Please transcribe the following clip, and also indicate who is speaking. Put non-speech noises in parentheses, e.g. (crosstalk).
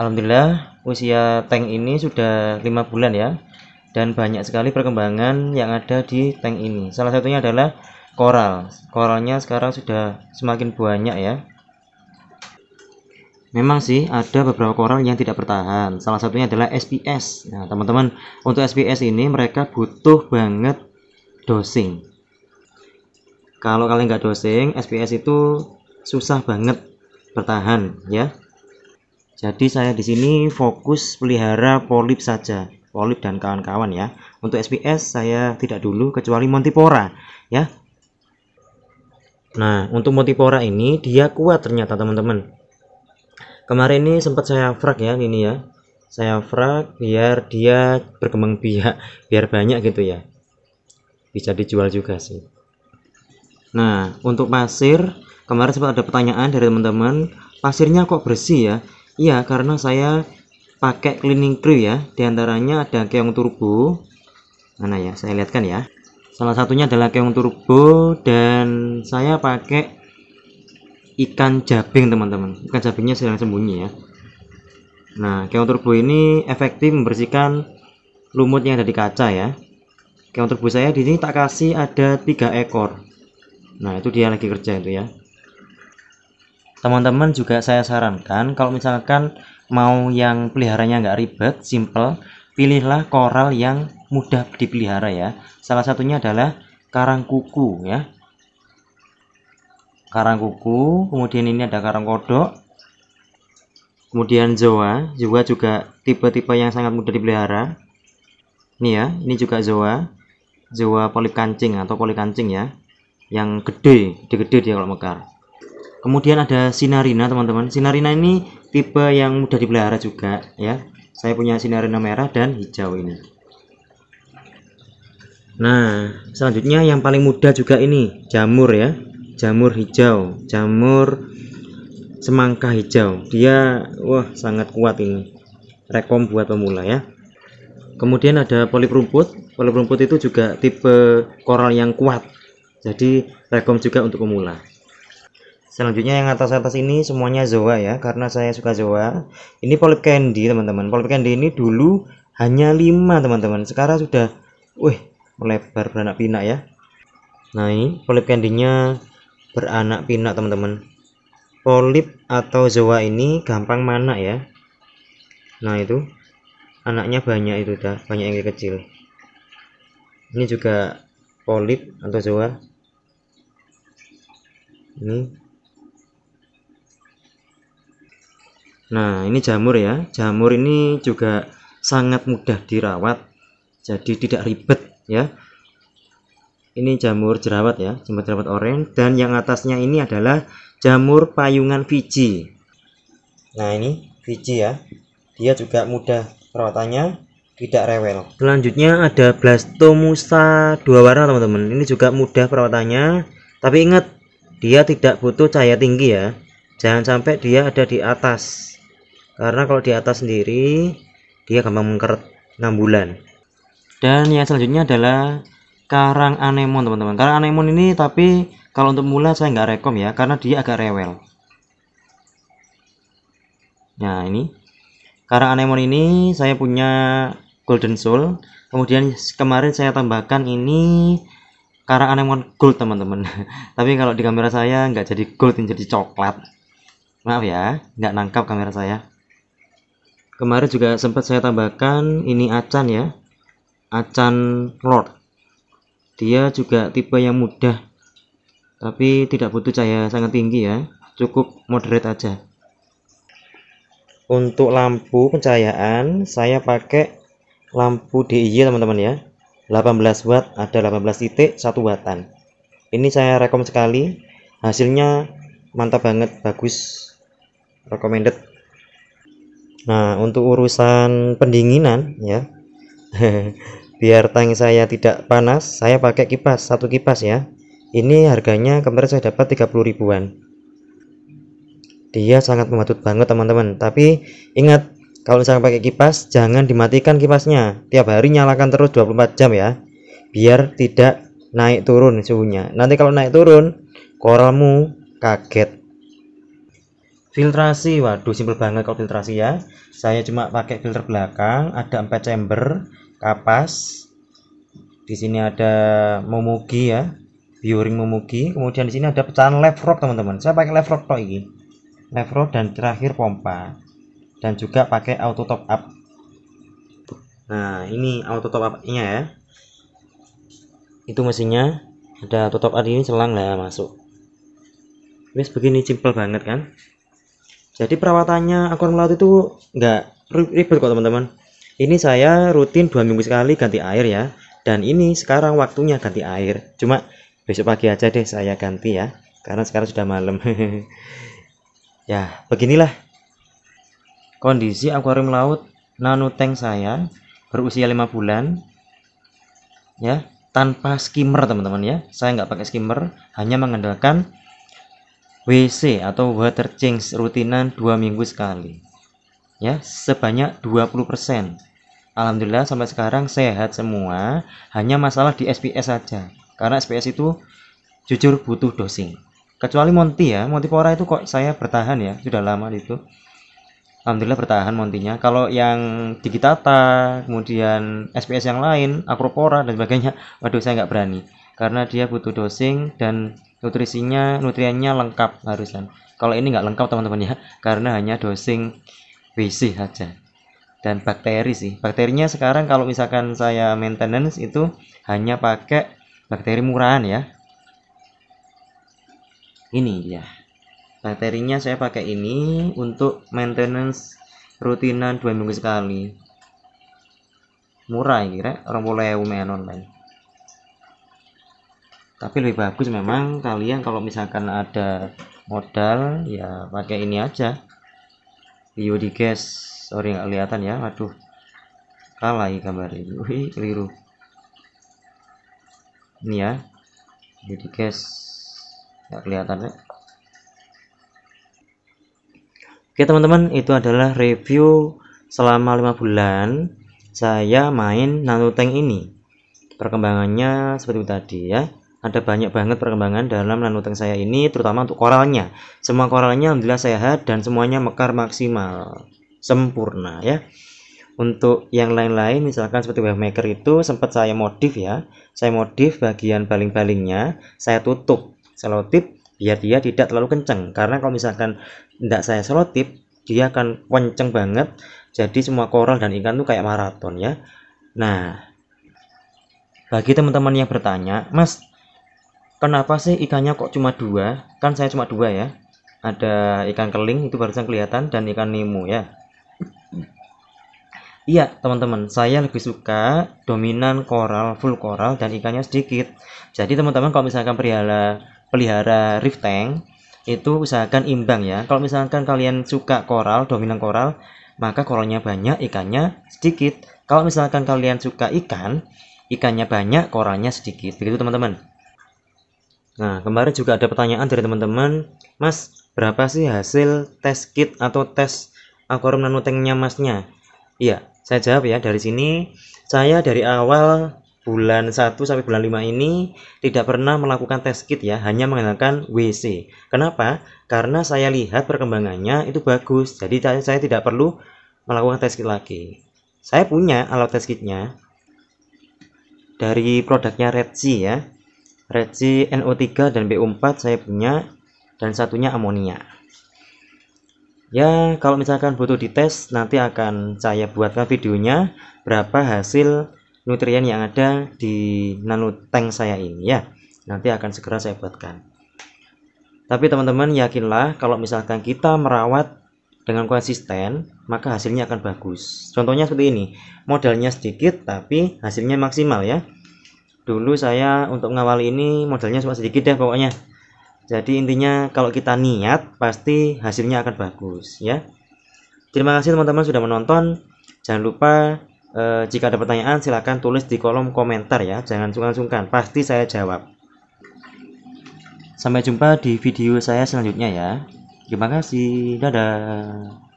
Speaker 1: Alhamdulillah usia tank ini sudah lima bulan ya dan banyak sekali perkembangan yang ada di tank ini salah satunya adalah koral koralnya sekarang sudah semakin banyak ya memang sih ada beberapa koral yang tidak bertahan salah satunya adalah SPS nah teman-teman untuk SPS ini mereka butuh banget dosing kalau kalian nggak dosing SPS itu susah banget bertahan ya jadi saya di sini fokus pelihara polip saja, polip dan kawan-kawan ya. Untuk SPS saya tidak dulu kecuali Montipora ya. Nah, untuk Montipora ini dia kuat ternyata teman-teman. Kemarin ini sempat saya frag ya ini ya. Saya frag biar dia berkembang biak, biar banyak gitu ya. Bisa dijual juga sih. Nah, untuk pasir kemarin sempat ada pertanyaan dari teman-teman pasirnya kok bersih ya Iya, karena saya pakai cleaning crew ya. Di antaranya ada keong turbo. Mana ya? Saya lihatkan ya. Salah satunya adalah keong turbo dan saya pakai ikan jabing, teman-teman. Ikan jabingnya sedang sembunyi ya. Nah, keong turbo ini efektif membersihkan lumut yang ada di kaca ya. Keong turbo saya di sini tak kasih ada tiga ekor. Nah, itu dia lagi kerja itu ya teman-teman juga saya sarankan kalau misalkan mau yang peliharanya nggak ribet simple pilihlah koral yang mudah dipelihara ya salah satunya adalah karang kuku ya karang kuku kemudian ini ada karang kodok kemudian zoa juga juga tipe-tipe yang sangat mudah dipelihara ini ya ini juga zoa zoa polip kancing atau polip kancing ya yang gede gede-gede dia kalau mekar kemudian ada sinarina teman-teman sinarina ini tipe yang mudah dipelihara juga ya saya punya sinarina merah dan hijau ini nah selanjutnya yang paling mudah juga ini jamur ya jamur hijau jamur semangka hijau dia wah sangat kuat ini rekom buat pemula ya kemudian ada polip rumput polip rumput itu juga tipe koral yang kuat jadi rekom juga untuk pemula Selanjutnya yang atas-atas ini semuanya Zoa ya, karena saya suka Zoa. Ini Polip Candy teman-teman. Polip Candy ini dulu hanya 5 teman-teman. Sekarang sudah, wih, melebar beranak pinak ya. Nah ini Polip Candy-nya beranak pinak teman-teman. Polip atau Zoa ini gampang mana ya. Nah itu, anaknya banyak itu dah, banyak yang kecil. Ini juga Polip atau Zoa. Ini Nah, ini jamur ya. Jamur ini juga sangat mudah dirawat. Jadi tidak ribet ya. Ini jamur jerawat ya, jamur jerawat oranye dan yang atasnya ini adalah jamur payungan Fiji. Nah, ini Fiji ya. Dia juga mudah perawatannya, tidak rewel. Selanjutnya ada Blastomusa dua warna, teman-teman. Ini juga mudah perawatannya, tapi ingat dia tidak butuh cahaya tinggi ya. Jangan sampai dia ada di atas karena kalau di atas sendiri dia gampang mengkeret 6 bulan dan yang selanjutnya adalah karang anemon teman-teman karang anemon ini tapi kalau untuk mula saya nggak rekom ya karena dia agak rewel nah ini karang anemon ini saya punya golden soul kemudian kemarin saya tambahkan ini karang anemon gold teman-teman (laughs) tapi kalau di kamera saya nggak jadi gold jadi coklat maaf ya nggak nangkap kamera saya kemarin juga sempat saya tambahkan ini acan ya acan lord dia juga tipe yang mudah tapi tidak butuh cahaya sangat tinggi ya cukup moderate aja untuk lampu pencahayaan saya pakai lampu DIY teman-teman ya 18 watt ada 18 titik 1 wattan ini saya rekom sekali hasilnya mantap banget bagus recommended nah untuk urusan pendinginan ya (laughs) biar tank saya tidak panas saya pakai kipas satu kipas ya ini harganya kemarin saya dapat 30 ribuan dia sangat membantu banget teman-teman tapi ingat kalau misalnya pakai kipas jangan dimatikan kipasnya tiap hari nyalakan terus 24 jam ya biar tidak naik turun suhunya nanti kalau naik turun koralmu kaget filtrasi waduh simpel banget kalau filtrasi ya saya cuma pakai filter belakang ada empat chamber kapas di sini ada memugi ya biuring memugi kemudian di sini ada pecahan left rock teman-teman saya pakai left rock toh ini left rock dan terakhir pompa dan juga pakai auto top up nah ini auto top up nya ya itu mesinnya ada auto top up ini selang lah ya, masuk wes begini simple banget kan jadi perawatannya akuarium laut itu nggak ribet kok teman-teman ini saya rutin dua minggu sekali ganti air ya dan ini sekarang waktunya ganti air cuma besok pagi aja deh saya ganti ya karena sekarang sudah malam (laughs) ya beginilah kondisi akuarium laut nano tank saya berusia 5 bulan ya tanpa skimmer teman-teman ya saya nggak pakai skimmer hanya mengandalkan WC atau water change rutinan dua minggu sekali ya sebanyak 20% Alhamdulillah sampai sekarang sehat semua hanya masalah di SPS saja karena SPS itu jujur butuh dosing kecuali Monti ya Monti Pora itu kok saya bertahan ya sudah lama itu Alhamdulillah bertahan Montinya kalau yang Digitata kemudian SPS yang lain Akropora dan sebagainya (laughs) waduh saya nggak berani karena dia butuh dosing dan nutrisinya nutriennya lengkap harusnya kalau ini nggak lengkap teman-teman ya (laughs) karena hanya dosing WC saja dan bakteri sih bakterinya sekarang kalau misalkan saya maintenance itu hanya pakai bakteri murahan ya ini dia bakterinya saya pakai ini untuk maintenance rutinan dua minggu sekali murah ya kira orang boleh ewu online tapi lebih bagus memang kalian kalau misalkan ada modal ya pakai ini aja video digas sorry nggak kelihatan ya aduh kalah ini gambar ini wih keliru ini ya video digas nggak kelihatan ya Oke teman-teman itu adalah review selama lima bulan saya main nanoteng ini perkembangannya seperti tadi ya ada banyak banget perkembangan dalam nanuteng saya ini terutama untuk koralnya semua koralnya alhamdulillah sehat dan semuanya mekar maksimal sempurna ya untuk yang lain-lain misalkan seperti wavemaker itu sempat saya modif ya saya modif bagian baling-balingnya saya tutup selotip biar dia tidak terlalu kenceng karena kalau misalkan tidak saya selotip dia akan kenceng banget jadi semua koral dan ikan tuh kayak maraton ya nah bagi teman-teman yang bertanya mas kenapa sih ikannya kok cuma dua kan saya cuma dua ya ada ikan keling itu barusan kelihatan dan ikan nemo ya Iya teman-teman saya lebih suka dominan koral full koral dan ikannya sedikit jadi teman-teman kalau misalkan pelihara pelihara reef tank itu usahakan imbang ya kalau misalkan kalian suka koral dominan koral maka koralnya banyak ikannya sedikit kalau misalkan kalian suka ikan ikannya banyak koralnya sedikit begitu teman-teman Nah, kemarin juga ada pertanyaan dari teman-teman, Mas, berapa sih hasil tes kit atau tes akuarium nanotanknya masnya? Iya, saya jawab ya dari sini. Saya dari awal bulan 1 sampai bulan 5 ini tidak pernah melakukan tes kit ya, hanya menggunakan WC. Kenapa? Karena saya lihat perkembangannya itu bagus, jadi saya tidak perlu melakukan tes kit lagi. Saya punya alat tes kitnya dari produknya Red Sea ya reaksi NO3 dan BO4 saya punya dan satunya amonia ya kalau misalkan butuh dites nanti akan saya buatkan videonya berapa hasil nutrien yang ada di tank saya ini ya nanti akan segera saya buatkan tapi teman-teman yakinlah kalau misalkan kita merawat dengan konsisten maka hasilnya akan bagus contohnya seperti ini modalnya sedikit tapi hasilnya maksimal ya dulu saya untuk mengawali ini modalnya cuma sedikit deh ya pokoknya jadi intinya kalau kita niat pasti hasilnya akan bagus ya terima kasih teman-teman sudah menonton jangan lupa eh, jika ada pertanyaan silahkan tulis di kolom komentar ya jangan sungkan-sungkan pasti saya jawab sampai jumpa di video saya selanjutnya ya terima kasih dadah